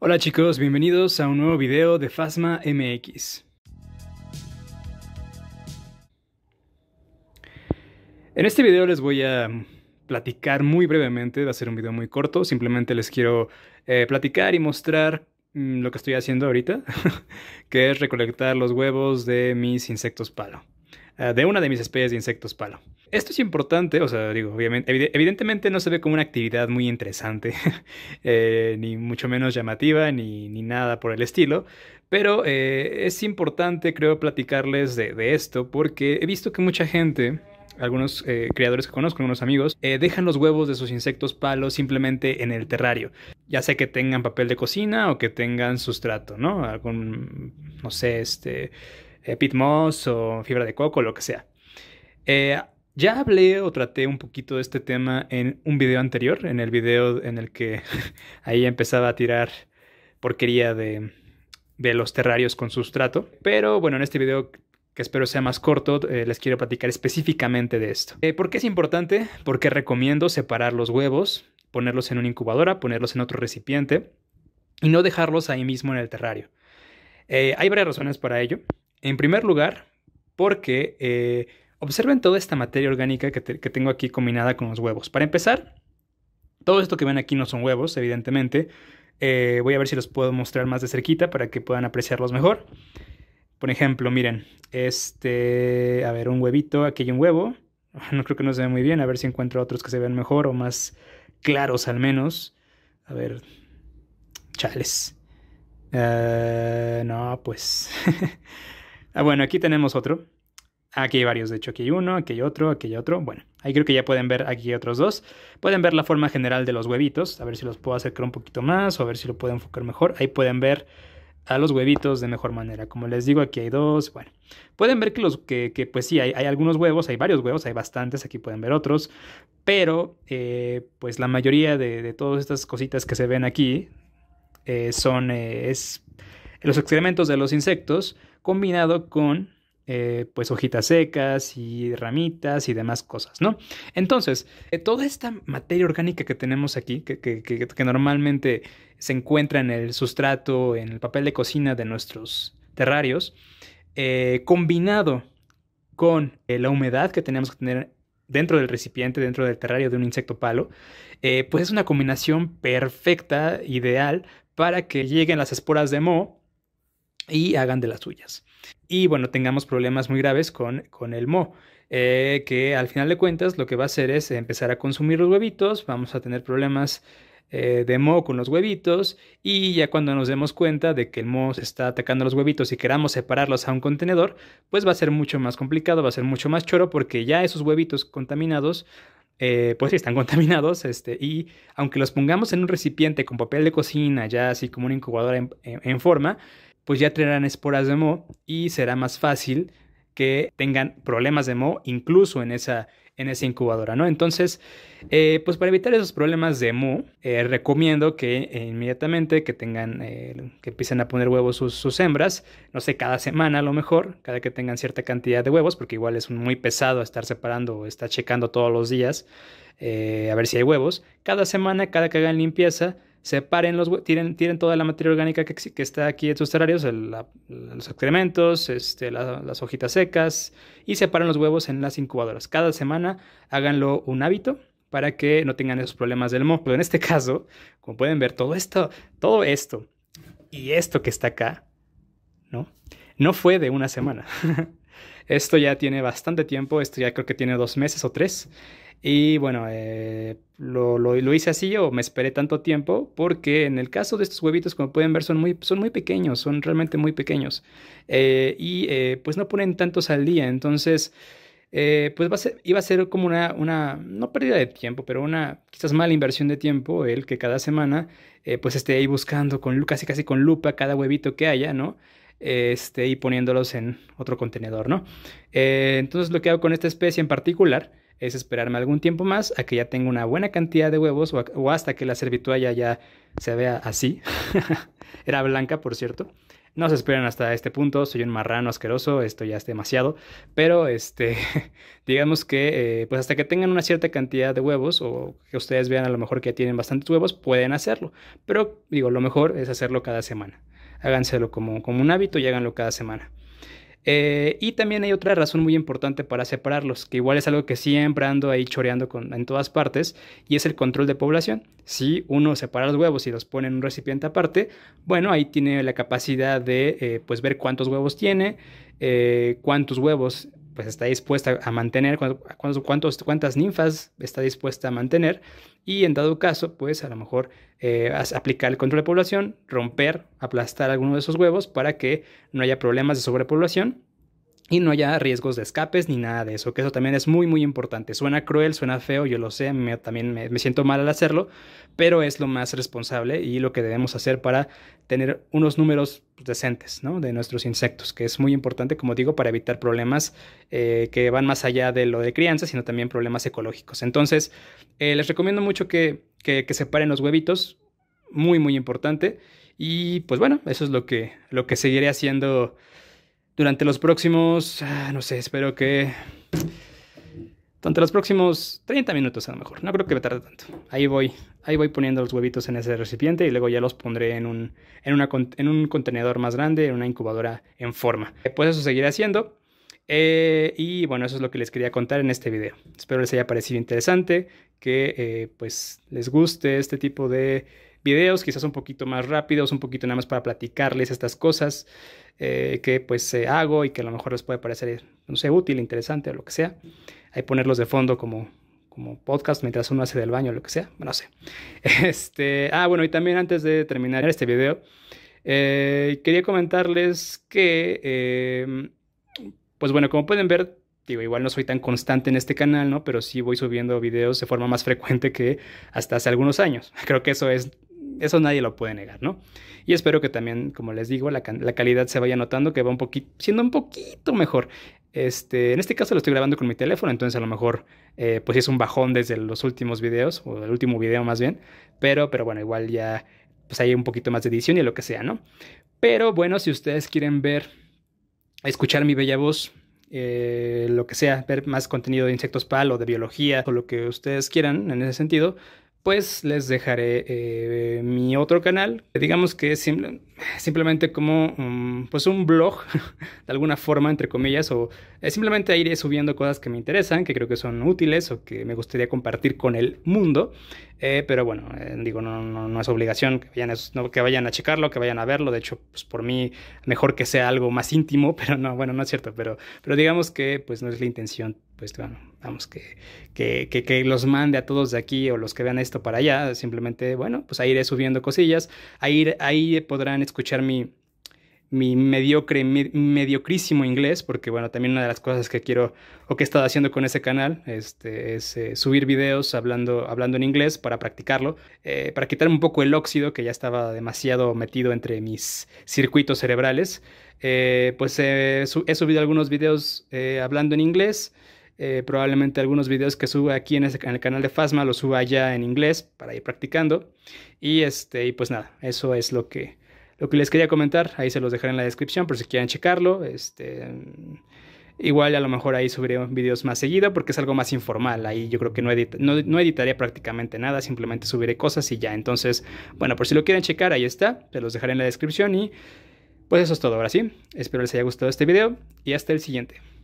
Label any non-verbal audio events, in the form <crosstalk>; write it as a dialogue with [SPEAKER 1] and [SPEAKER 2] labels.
[SPEAKER 1] Hola chicos, bienvenidos a un nuevo video de Fasma MX. En este video les voy a platicar muy brevemente, va a ser un video muy corto, simplemente les quiero eh, platicar y mostrar mm, lo que estoy haciendo ahorita, <laughs> que es recolectar los huevos de mis insectos palo, eh, de una de mis especies de insectos palo. Esto es importante, o sea, digo, obviamente, evidentemente no se ve como una actividad muy interesante, <laughs> eh, ni mucho menos llamativa, ni, nada por el estilo, pero eh, es importante, creo, platicarles de, esto, porque he visto que mucha gente... Algunos eh, criadores creadores que conozco, unos amigos, dejan los huevos de sus insectos palos simplemente en el terrario. Ya sea que tengan papel de cocina o que tengan sustrato, ¿no? Algún, no sé, este, pit moss o fibra de coco, lo que sea. Eh, ya hablé o traté un poquito de este tema en un video anterior, en el video en el que <laughs> ahí empezaba a tirar porquería de, los terrarios con sustrato. Pero bueno, en este video que espero sea más corto, eh, les quiero platicar específicamente de esto. Eh, ¿Por qué es importante? Porque recomiendo separar los huevos, ponerlos en una incubadora, ponerlos en otro recipiente y no dejarlos ahí mismo en el terrario. Eh, hay varias razones para ello. En primer lugar, porque Observen toda esta materia orgánica que, tengo aquí combinada con los huevos. Para empezar, todo esto que ven aquí no son huevos, evidentemente. Eh, voy a ver si los puedo mostrar más de cerquita para que puedan apreciarlos mejor. Por ejemplo, miren, este, a ver, un huevito, aquí hay un huevo. <laughs> No creo que no se ve muy bien, a ver si encuentro otros que se vean mejor o más claros al menos. A ver, chales. Eh, no, pues. <laughs> ah, bueno, aquí tenemos otro. Aquí hay varios, de hecho, aquí hay uno, aquí hay otro, aquí hay otro. Bueno, ahí creo que ya pueden ver aquí otros dos. Pueden ver la forma general de los huevitos, a ver si los puedo acercar un poquito más o a ver si lo puedo enfocar mejor. Ahí pueden ver a los huevitos de mejor manera. Como les digo, aquí hay dos. Bueno, pueden ver que los que, pues sí, hay, algunos huevos, hay varios huevos, hay bastantes, aquí pueden ver otros, pero eh, pues la mayoría de, todas estas cositas que se ven aquí eh, son eh, es los excrementos de los insectos combinado con eh, pues hojitas secas y ramitas y demás cosas, ¿no? Entonces, eh, toda esta materia orgánica que tenemos aquí, que, normalmente se encuentra en el sustrato, en el papel de cocina de nuestros terrarios, eh, combinado con la humedad que tenemos que tener dentro del recipiente, dentro del terrario de un insecto palo, pues es una combinación perfecta, ideal, para que lleguen las esporas de moho y hagan de las suyas y bueno, tengamos problemas muy graves con, con el mo eh, que al final de cuentas lo que va a hacer es empezar a consumir los huevitos, vamos a tener problemas eh, de mo con los huevitos y ya cuando nos demos cuenta de que el mo se está atacando los huevitos y queramos separarlos a un contenedor, pues va a ser mucho más complicado, va a ser mucho más choro porque ya esos huevitos contaminados eh, pues están <laughs> contaminados, este, y aunque los pongamos en un recipiente con papel de cocina, ya así como una incubadora en forma, pues ya tendrán esporas de moho y será más fácil que tengan problemas de moho incluso en esa, en esa incubadora, ¿no? Entonces, eh, pues para evitar esos problemas de moho, eh, recomiendo que eh, inmediatamente que tengan, que empiecen a poner huevos sus, sus, hembras, no sé, cada semana a lo mejor, cada que tengan cierta cantidad de huevos, porque igual es muy pesado estar separando o estar checando todos los días a ver si hay huevos. Cada semana, cada que hagan limpieza, separen los huevos, tiren toda la materia orgánica que, que está aquí en sus terrarios, los excrementos, este, las hojitas secas, y separen los huevos en las incubadoras. Cada semana háganlo un hábito para que no tengan esos problemas del moho. Pero en este <laughs> caso, como pueden ver, todo esto, todo esto y esto que está acá, ¿no? No fue de una semana. <laughs> esto ya tiene bastante tiempo, esto ya creo que tiene dos meses o tres. Y bueno, eh, lo, hice así o me esperé tanto tiempo porque en el caso de estos huevitos, como pueden ver, son muy, son muy pequeños, son realmente muy pequeños. Eh, y eh, pues no ponen tantos al día, entonces... pues iba a ser como una, no pérdida de tiempo, pero una quizás mala inversión de tiempo, el que cada semana pues esté ahí buscando con, casi casi con lupa cada huevito que haya, ¿no? Este, y poniéndolos en otro contenedor, ¿no? entonces lo que hago con esta especie en particular es esperarme algún tiempo más a que ya tenga una buena cantidad de huevos o, hasta que la servitualla ya se vea así. <laughs> Era blanca, por cierto. No se esperan hasta este punto, soy un marrano asqueroso, esto ya es demasiado, pero este, <laughs> digamos que eh, pues hasta que tengan una cierta cantidad de huevos o que ustedes vean a lo mejor que ya tienen bastantes huevos, pueden hacerlo, pero digo, lo mejor es hacerlo cada semana. Háganselo como, como un hábito y háganlo cada semana. Eh, y también hay otra razón muy importante para separarlos, que igual es algo que siempre ando ahí choreando en todas partes, y es el control de población. Si uno separa los huevos y los pone en un recipiente aparte, bueno, ahí tiene la capacidad de eh, pues, ver cuántos huevos tiene, eh, cuántos huevos pues está dispuesta a mantener, cuántas ninfas está dispuesta a mantener y en dado caso, pues a lo mejor eh, aplicar el control de población, romper, aplastar alguno de esos huevos para que no haya problemas de sobrepoblación y no haya riesgos de escapes ni nada de eso, que eso también es muy muy importante. Suena cruel, suena feo, yo lo sé, también me, siento mal al hacerlo, pero es lo más responsable y lo que debemos hacer para tener unos números decentes ¿no? de nuestros insectos, que es muy importante, como digo, para evitar problemas eh, que van más allá de lo de crianza, sino también problemas ecológicos. Entonces, eh, les recomiendo mucho que, separen los huevitos, muy muy importante, y pues bueno, eso es lo que, lo que seguiré haciendo durante los próximos, ah, no sé, espero que... Durante los próximos 30 minutos a lo mejor, no creo que me tarde tanto. Ahí voy, ahí voy poniendo los huevitos en ese recipiente y luego ya los pondré en un, en en un contenedor más grande, en una incubadora en forma. Eh, pues eso seguiré haciendo. Eh, y bueno, eso es lo que les quería contar en este video. Espero les haya parecido interesante, que eh, pues les guste este tipo de videos, quizás un poquito más rápidos, un poquito nada más para platicarles estas cosas eh, que pues eh, hago y que a lo mejor les puede parecer, no sé, útil, interesante o lo que sea. Ahí ponerlos de fondo como, como podcast mientras uno hace del baño o lo que sea, no sé. <laughs> Este, ah, bueno, y también antes de terminar este video, eh, quería comentarles que, em, pues bueno, como pueden ver, Digo, igual no soy tan constante en este canal, ¿no? Pero sí voy subiendo videos de forma más frecuente que hasta hace algunos años. <laughs> Creo que eso es eso nadie lo puede negar, ¿no? Y espero que también, como les digo, la, calidad se vaya notando que va un poquito, siendo un poquito mejor. Este, en este caso lo estoy grabando con mi teléfono, entonces a lo mejor eh, pues es un bajón desde los últimos videos, o el último video más bien, pero, pero bueno, igual ya pues hay un poquito más de edición y lo que sea, ¿no? Pero bueno, si ustedes quieren ver, escuchar mi bella voz, eh, lo que sea, ver más contenido de insectos pal o de biología o lo que ustedes quieran en ese sentido, pues les dejaré eh, mi otro canal. Digamos que es simplemente como mm, pues un blog, <laughs> de alguna forma, entre comillas, o eh, simplemente iré subiendo cosas que me interesan, que creo que son útiles o que me gustaría compartir con el mundo. Eh, pero bueno, digo, no, no, es obligación que vayan, a, que vayan a checarlo, que vayan a verlo. De hecho, pues por mí, mejor que sea algo más íntimo, <laughs> pero no, bueno, no es cierto, pero, pero digamos que pues no es la intención pues bueno, vamos, que, que, los mande a todos de aquí o los que vean esto para allá, simplemente, bueno, pues ahí iré subiendo cosillas, ahí, ahí podrán escuchar mi, mediocre, mediocrísimo inglés, porque bueno, también una de las cosas que quiero o que he estado haciendo con ese canal este, es eh, subir videos hablando, hablando en inglés para practicarlo, eh, para quitarme un poco el óxido que ya estaba demasiado metido entre mis circuitos cerebrales. Eh, pues he subido algunos videos hablando en inglés. Eh, probablemente algunos videos que suba aquí en, el canal de Fasma los suba ya en inglés para ir practicando. Y, este, y pues nada, eso es lo que, lo que les quería comentar. Ahí se los dejaré en la descripción por si quieren checarlo. Este, igual a lo mejor ahí subiré videos más seguido porque es algo más informal. Ahí yo creo que no, no editaré prácticamente nada, simplemente subiré cosas y ya. Entonces, bueno, por si lo quieren checar, ahí está. Se los dejaré en la descripción y pues eso es todo ahora sí. Espero les haya gustado este video y hasta el siguiente.